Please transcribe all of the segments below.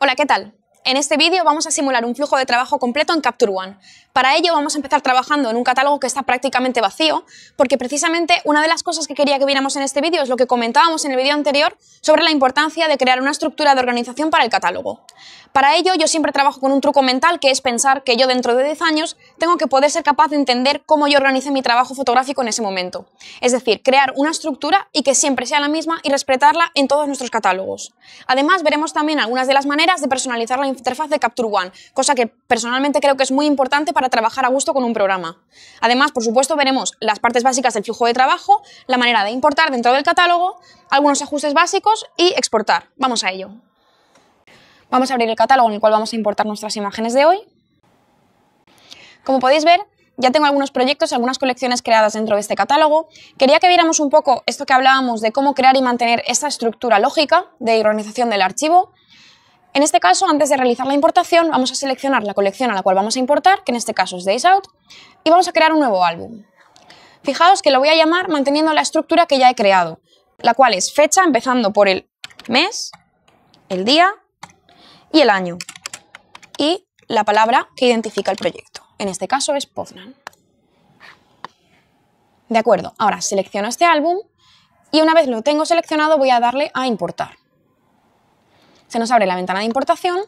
Hola, ¿qué tal? En este vídeo vamos a simular un flujo de trabajo completo en Capture One. Para ello vamos a empezar trabajando en un catálogo que está prácticamente vacío, porque precisamente una de las cosas que quería que viéramos en este vídeo es lo que comentábamos en el vídeo anterior sobre la importancia de crear una estructura de organización para el catálogo. Para ello yo siempre trabajo con un truco mental que es pensar que yo dentro de 10 años tengo que poder ser capaz de entender cómo yo organice mi trabajo fotográfico en ese momento. Es decir, crear una estructura y que siempre sea la misma y respetarla en todos nuestros catálogos. Además veremos también algunas de las maneras de personalizar la información interfaz de Capture One, cosa que personalmente creo que es muy importante para trabajar a gusto con un programa. Además, por supuesto, veremos las partes básicas del flujo de trabajo, la manera de importar dentro del catálogo, algunos ajustes básicos y exportar. Vamos a ello. Vamos a abrir el catálogo en el cual vamos a importar nuestras imágenes de hoy. Como podéis ver, ya tengo algunos proyectos, algunas colecciones creadas dentro de este catálogo. Quería que viéramos un poco esto que hablábamos de cómo crear y mantener esta estructura lógica de organización del archivo. En este caso, antes de realizar la importación, vamos a seleccionar la colección a la cual vamos a importar, que en este caso es Days Out, y vamos a crear un nuevo álbum. Fijaos que lo voy a llamar manteniendo la estructura que ya he creado, la cual es fecha empezando por el mes, el día y el año, y la palabra que identifica el proyecto. En este caso es Poznan. De acuerdo, ahora selecciono este álbum y una vez lo tengo seleccionado voy a darle a importar se nos abre la ventana de importación,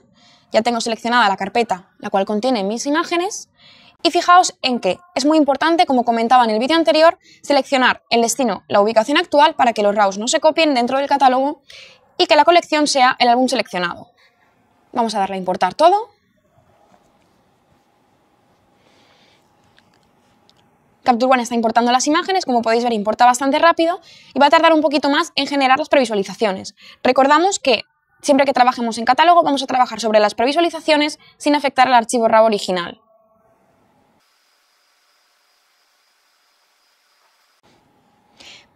ya tengo seleccionada la carpeta, la cual contiene mis imágenes, y fijaos en que es muy importante, como comentaba en el vídeo anterior, seleccionar el destino, la ubicación actual para que los RAWs no se copien dentro del catálogo y que la colección sea el álbum seleccionado. Vamos a darle a importar todo. Capture One está importando las imágenes, como podéis ver importa bastante rápido y va a tardar un poquito más en generar las previsualizaciones. Recordamos que siempre que trabajemos en catálogo, vamos a trabajar sobre las previsualizaciones sin afectar al archivo RAW original.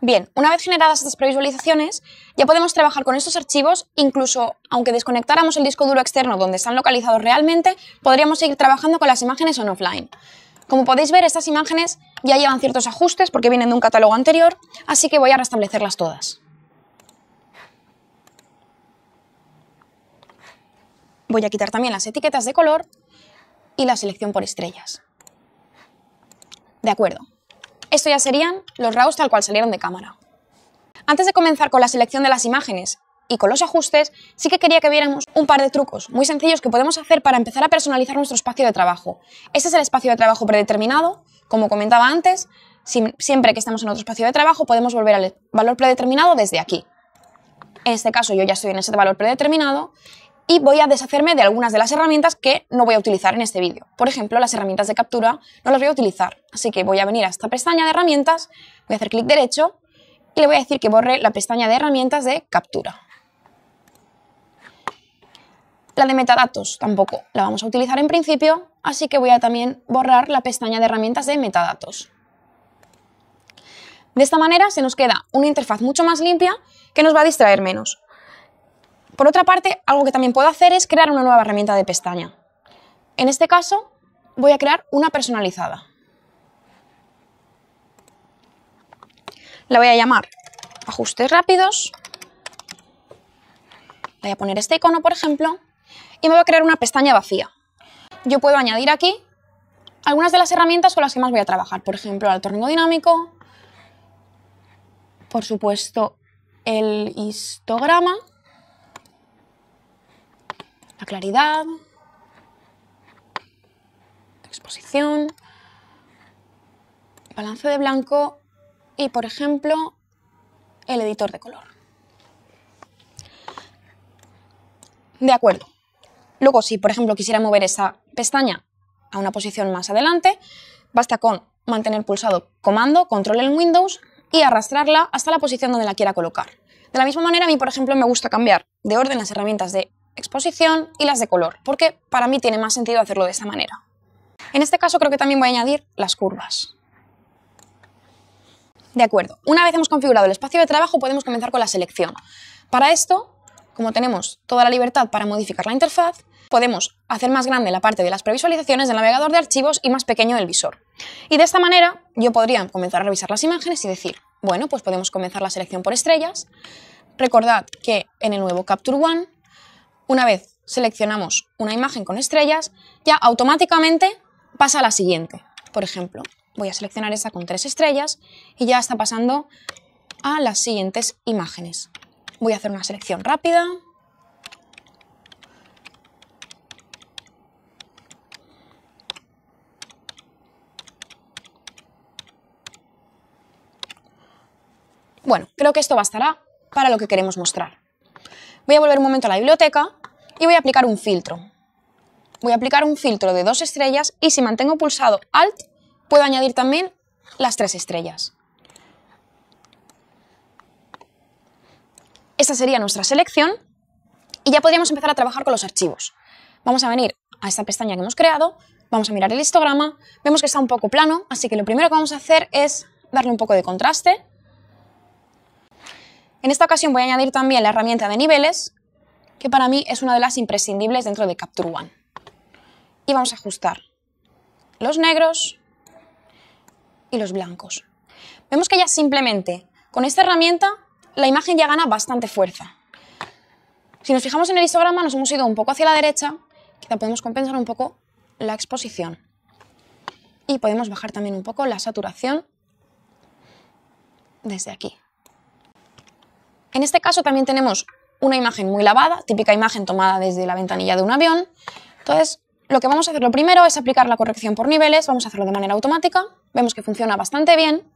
Bien, una vez generadas estas previsualizaciones, ya podemos trabajar con estos archivos, incluso aunque desconectáramos el disco duro externo donde están localizados realmente, podríamos seguir trabajando con las imágenes on offline. Como podéis ver, estas imágenes ya llevan ciertos ajustes porque vienen de un catálogo anterior, así que voy a restablecerlas todas. Voy a quitar también las etiquetas de color y la selección por estrellas. De acuerdo. Esto ya serían los RAWs tal cual salieron de cámara. Antes de comenzar con la selección de las imágenes y con los ajustes, sí que quería que viéramos un par de trucos muy sencillos que podemos hacer para empezar a personalizar nuestro espacio de trabajo. Este es el espacio de trabajo predeterminado, como comentaba antes, siempre que estamos en otro espacio de trabajo podemos volver al valor predeterminado desde aquí. En este caso yo ya estoy en ese valor predeterminado y voy a deshacerme de algunas de las herramientas que no voy a utilizar en este vídeo. Por ejemplo, las herramientas de captura no las voy a utilizar, así que voy a venir a esta pestaña de herramientas, voy a hacer clic derecho y le voy a decir que borre la pestaña de herramientas de captura. La de metadatos tampoco la vamos a utilizar en principio, así que voy a también borrar la pestaña de herramientas de metadatos. De esta manera se nos queda una interfaz mucho más limpia que nos va a distraer menos. Por otra parte, algo que también puedo hacer es crear una nueva herramienta de pestaña. En este caso, voy a crear una personalizada. La voy a llamar ajustes rápidos. Voy a poner este icono, por ejemplo, y me voy a crear una pestaña vacía. Yo puedo añadir aquí algunas de las herramientas con las que más voy a trabajar. Por ejemplo, el torno dinámico, por supuesto, el histograma la claridad, la exposición, balance de blanco y, por ejemplo, el editor de color. De acuerdo. Luego, si por ejemplo quisiera mover esa pestaña a una posición más adelante, basta con mantener pulsado Comando, Control en Windows y arrastrarla hasta la posición donde la quiera colocar. De la misma manera, a mí, por ejemplo, me gusta cambiar de orden las herramientas de exposición y las de color, porque para mí tiene más sentido hacerlo de esta manera. En este caso creo que también voy a añadir las curvas. De acuerdo, una vez hemos configurado el espacio de trabajo podemos comenzar con la selección. Para esto, como tenemos toda la libertad para modificar la interfaz, podemos hacer más grande la parte de las previsualizaciones del navegador de archivos y más pequeño el visor. Y de esta manera yo podría comenzar a revisar las imágenes y decir, bueno, pues podemos comenzar la selección por estrellas. Recordad que en el nuevo Capture One una vez seleccionamos una imagen con estrellas, ya automáticamente pasa a la siguiente. Por ejemplo, voy a seleccionar esa con tres estrellas y ya está pasando a las siguientes imágenes. Voy a hacer una selección rápida. Bueno, creo que esto bastará para lo que queremos mostrar. Voy a volver un momento a la biblioteca y voy a aplicar un filtro. Voy a aplicar un filtro de dos estrellas y si mantengo pulsado Alt, puedo añadir también las tres estrellas. Esta sería nuestra selección y ya podríamos empezar a trabajar con los archivos. Vamos a venir a esta pestaña que hemos creado, vamos a mirar el histograma, vemos que está un poco plano, así que lo primero que vamos a hacer es darle un poco de contraste en esta ocasión voy a añadir también la herramienta de niveles, que para mí es una de las imprescindibles dentro de Capture One. Y vamos a ajustar los negros y los blancos. Vemos que ya simplemente con esta herramienta la imagen ya gana bastante fuerza. Si nos fijamos en el histograma nos hemos ido un poco hacia la derecha, quizá podemos compensar un poco la exposición. Y podemos bajar también un poco la saturación desde aquí. En este caso también tenemos una imagen muy lavada, típica imagen tomada desde la ventanilla de un avión. Entonces, lo que vamos a hacer lo primero es aplicar la corrección por niveles, vamos a hacerlo de manera automática, vemos que funciona bastante bien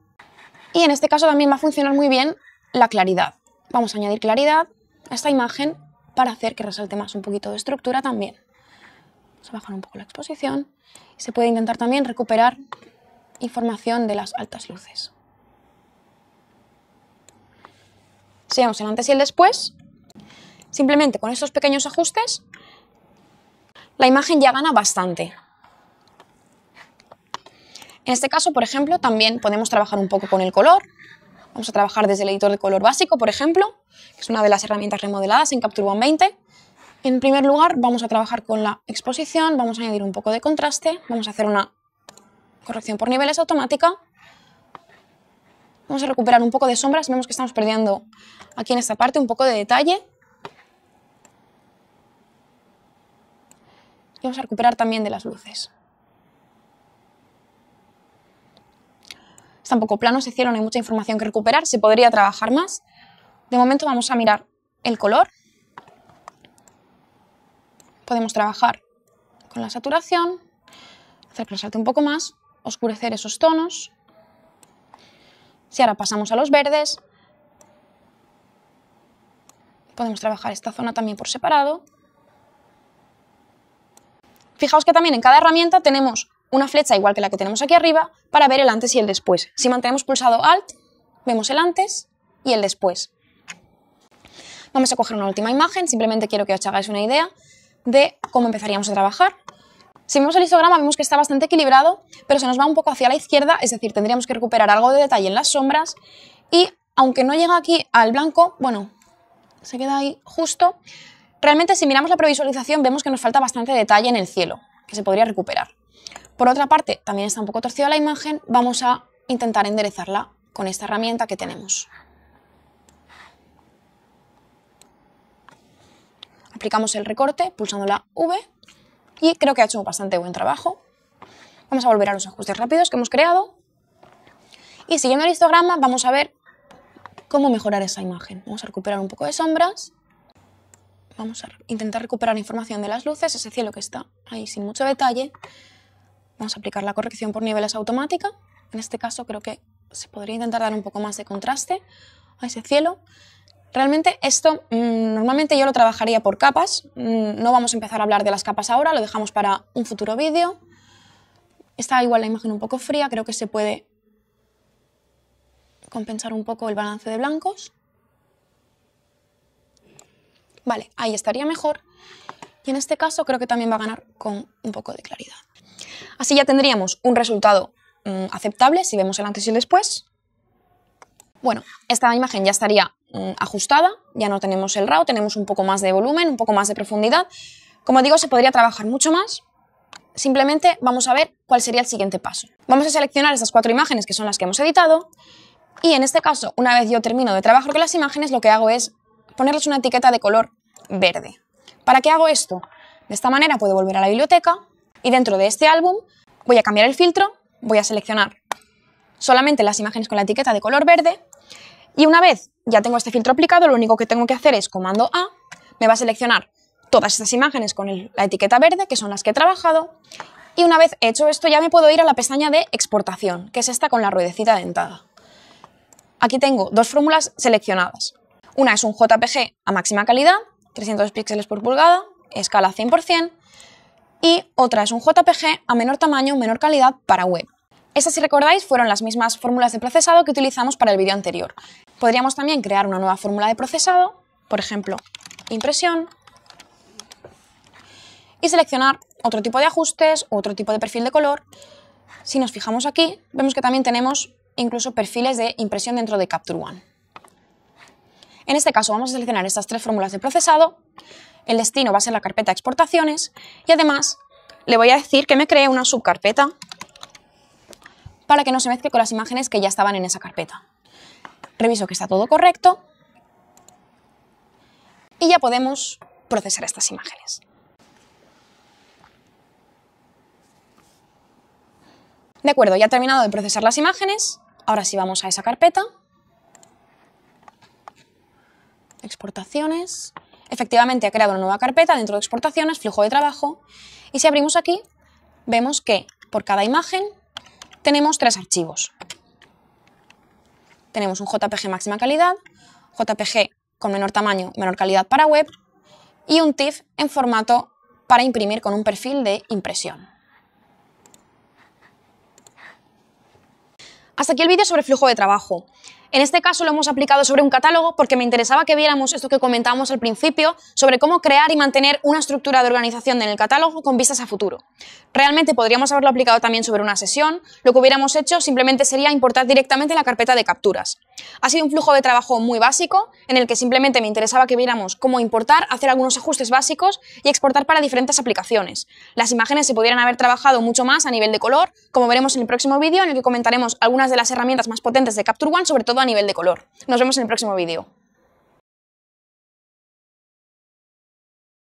y en este caso también va a funcionar muy bien la claridad. Vamos a añadir claridad a esta imagen para hacer que resalte más un poquito de estructura también. Vamos a bajar un poco la exposición y se puede intentar también recuperar información de las altas luces. seamos el antes y el después, simplemente con estos pequeños ajustes, la imagen ya gana bastante. En este caso, por ejemplo, también podemos trabajar un poco con el color. Vamos a trabajar desde el editor de color básico, por ejemplo, que es una de las herramientas remodeladas en Capture One 20. En primer lugar, vamos a trabajar con la exposición, vamos a añadir un poco de contraste, vamos a hacer una corrección por niveles automática Vamos a recuperar un poco de sombras. Vemos que estamos perdiendo aquí en esta parte un poco de detalle. Y vamos a recuperar también de las luces. Está un poco plano ese cielo, hay mucha información que recuperar. Se podría trabajar más. De momento vamos a mirar el color. Podemos trabajar con la saturación, hacer acercarse un poco más, oscurecer esos tonos. Si ahora pasamos a los verdes, podemos trabajar esta zona también por separado. Fijaos que también en cada herramienta tenemos una flecha igual que la que tenemos aquí arriba para ver el antes y el después. Si mantenemos pulsado Alt, vemos el antes y el después. Vamos a coger una última imagen, simplemente quiero que os hagáis una idea de cómo empezaríamos a trabajar. Si vemos el histograma vemos que está bastante equilibrado, pero se nos va un poco hacia la izquierda, es decir, tendríamos que recuperar algo de detalle en las sombras y aunque no llega aquí al blanco, bueno, se queda ahí justo, realmente si miramos la previsualización vemos que nos falta bastante detalle en el cielo, que se podría recuperar. Por otra parte, también está un poco torcida la imagen, vamos a intentar enderezarla con esta herramienta que tenemos. Aplicamos el recorte pulsando la V y creo que ha hecho bastante buen trabajo. Vamos a volver a los ajustes rápidos que hemos creado. Y siguiendo el histograma vamos a ver cómo mejorar esa imagen. Vamos a recuperar un poco de sombras. Vamos a intentar recuperar información de las luces, ese cielo que está ahí sin mucho detalle. Vamos a aplicar la corrección por niveles automática. En este caso creo que se podría intentar dar un poco más de contraste a ese cielo. Realmente esto mm, normalmente yo lo trabajaría por capas, mm, no vamos a empezar a hablar de las capas ahora, lo dejamos para un futuro vídeo. Está igual la imagen un poco fría, creo que se puede compensar un poco el balance de blancos. Vale, ahí estaría mejor y en este caso creo que también va a ganar con un poco de claridad. Así ya tendríamos un resultado mm, aceptable si vemos el antes y el después. Bueno, esta imagen ya estaría Mm, ajustada, ya no tenemos el RAW, tenemos un poco más de volumen, un poco más de profundidad. Como digo, se podría trabajar mucho más. Simplemente vamos a ver cuál sería el siguiente paso. Vamos a seleccionar estas cuatro imágenes que son las que hemos editado y en este caso, una vez yo termino de trabajar con las imágenes, lo que hago es ponerles una etiqueta de color verde. ¿Para qué hago esto? De esta manera puedo volver a la biblioteca y dentro de este álbum voy a cambiar el filtro, voy a seleccionar solamente las imágenes con la etiqueta de color verde y una vez ya tengo este filtro aplicado, lo único que tengo que hacer es comando A, me va a seleccionar todas estas imágenes con la etiqueta verde, que son las que he trabajado, y una vez hecho esto ya me puedo ir a la pestaña de exportación, que es esta con la ruedecita dentada. Aquí tengo dos fórmulas seleccionadas. Una es un JPG a máxima calidad, 300 píxeles por pulgada, escala 100%, y otra es un JPG a menor tamaño, menor calidad para web. Estas, si recordáis, fueron las mismas fórmulas de procesado que utilizamos para el vídeo anterior. Podríamos también crear una nueva fórmula de procesado, por ejemplo, impresión, y seleccionar otro tipo de ajustes otro tipo de perfil de color. Si nos fijamos aquí, vemos que también tenemos incluso perfiles de impresión dentro de Capture One. En este caso vamos a seleccionar estas tres fórmulas de procesado, el destino va a ser la carpeta exportaciones y además le voy a decir que me cree una subcarpeta para que no se mezcle con las imágenes que ya estaban en esa carpeta. Reviso que está todo correcto y ya podemos procesar estas imágenes. De acuerdo, ya he terminado de procesar las imágenes. Ahora sí vamos a esa carpeta. Exportaciones. Efectivamente ha creado una nueva carpeta dentro de exportaciones, flujo de trabajo. Y si abrimos aquí, vemos que por cada imagen tenemos tres archivos. Tenemos un JPG máxima calidad, JPG con menor tamaño, menor calidad para web y un TIFF en formato para imprimir con un perfil de impresión. Hasta aquí el vídeo sobre flujo de trabajo. En este caso lo hemos aplicado sobre un catálogo porque me interesaba que viéramos esto que comentábamos al principio sobre cómo crear y mantener una estructura de organización en el catálogo con vistas a futuro. Realmente podríamos haberlo aplicado también sobre una sesión, lo que hubiéramos hecho simplemente sería importar directamente la carpeta de capturas. Ha sido un flujo de trabajo muy básico, en el que simplemente me interesaba que viéramos cómo importar, hacer algunos ajustes básicos y exportar para diferentes aplicaciones. Las imágenes se pudieran haber trabajado mucho más a nivel de color, como veremos en el próximo vídeo, en el que comentaremos algunas de las herramientas más potentes de Capture One, sobre todo a nivel de color. Nos vemos en el próximo vídeo.